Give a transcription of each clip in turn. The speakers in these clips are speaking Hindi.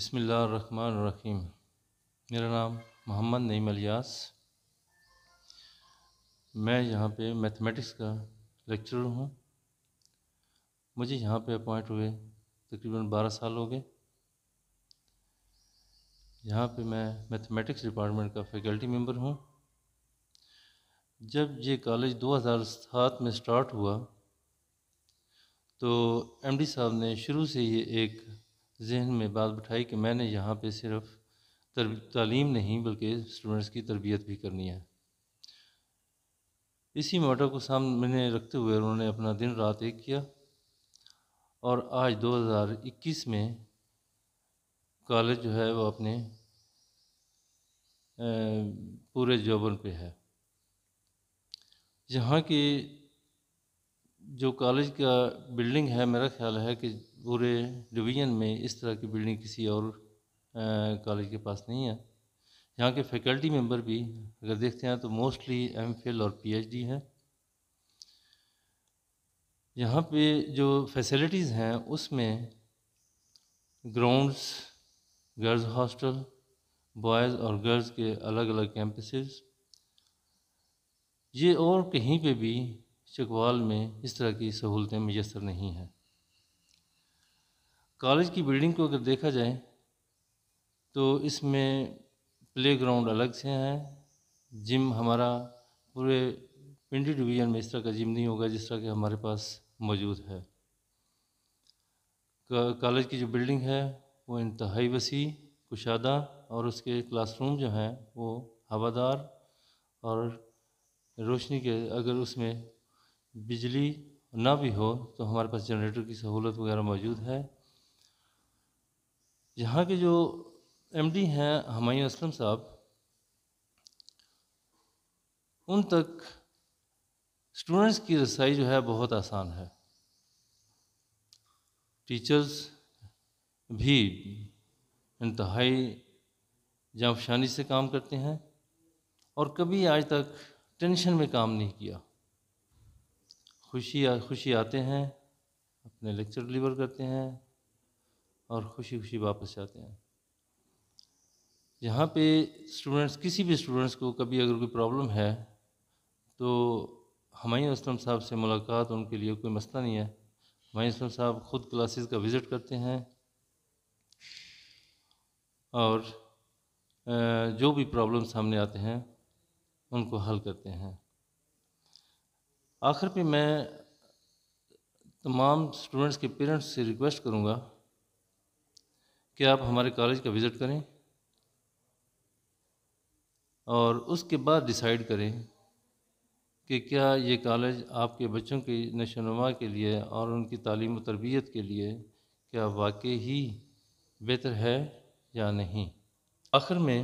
बसमीम मेरा नाम मोहम्मद नईम अलियास मैं यहाँ पे मैथमेटिक्स का लेक्चरर हूँ मुझे यहाँ पे अपॉइंट हुए तकरीबन बारह साल हो गए यहाँ पे मैं मैथमेटिक्स डिपार्टमेंट का फैकल्टी मेंबर हूँ जब ये कॉलेज 2007 में स्टार्ट हुआ तो एमडी साहब ने शुरू से ही एक जहन में बात बिठाई कि मैंने यहाँ पे सिर्फ तालीम नहीं बल्कि स्टूडेंट्स की तरबियत भी करनी है इसी मोटो को सामने रखते हुए उन्होंने अपना दिन रात एक किया और आज 2021 में कॉलेज जो है वो अपने पूरे जौबन पे है यहाँ के जो कॉलेज का बिल्डिंग है मेरा ख्याल है कि पूरे डिवीज़न में इस तरह की बिल्डिंग किसी और कॉलेज के पास नहीं है यहाँ के फैकल्टी मेंबर भी अगर देखते हैं तो मोस्टली एम फिल और पी एच डी हैं यहाँ पे जो फैसिलिटीज़ हैं उसमें ग्राउंड्स गर्ल्स हॉस्टल बॉयज़ और गर्ल्स के अलग अलग कैंपसेस ये और कहीं पे भी चकवाल में इस तरह की सहूलतें मैसर नहीं हैं कॉलेज की बिल्डिंग को अगर देखा जाए तो इसमें प्ले ग्राउंड अलग से हैं जिम हमारा पूरे पिंडी डिवीज़न में इस तरह का जिम नहीं होगा जिस तरह के हमारे पास मौजूद है कॉलेज की जो बिल्डिंग है वो इंतहाई वसी कुशादा और उसके क्लासरूम जो हैं वो हवादार और रोशनी के अगर उसमें बिजली ना भी हो तो हमारे पास जनरेटर की सहूलत वगैरह मौजूद है यहाँ के जो एमडी हैं हमायूं असलम साहब उन तक स्टूडेंट्स की रसाई जो है बहुत आसान है टीचर्स भी इंतहाई जामशानी से काम करते हैं और कभी आज तक टेंशन में काम नहीं किया खुशी खुशी आते हैं अपने लेक्चर डिलीवर करते हैं और खुशी खुशी वापस जाते हैं यहाँ पे स्टूडेंट्स किसी भी स्टूडेंट्स को कभी अगर कोई प्रॉब्लम है तो हमारे असलम साहब से मुलाकात उनके लिए कोई मसला नहीं है हमारी असलम साहब ख़ुद क्लासेस का विज़िट करते हैं और जो भी प्रॉब्लम सामने आते हैं उनको हल करते हैं आखिर पे मैं तमाम स्टूडेंट्स के पेरेंट्स से रिक्वेस्ट करूँगा क्या आप हमारे कॉलेज का विज़िट करें और उसके बाद डिसाइड करें कि क्या ये कॉलेज आपके बच्चों की नशोनुमा के लिए और उनकी तालीम तरबियत के लिए क्या वाकई ही बेहतर है या नहीं आखिर में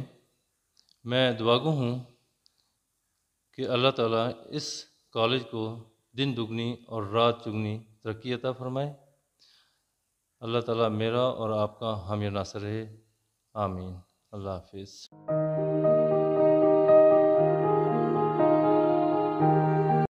मैं दुआगो हूँ कि अल्लाह ताला इस कॉलेज को दिन दुगनी और रात चुगनी तरक्की अता फरमाए अल्लाह ताला मेरा और आपका हम नासर है आमीन अल्लाह हाफिज़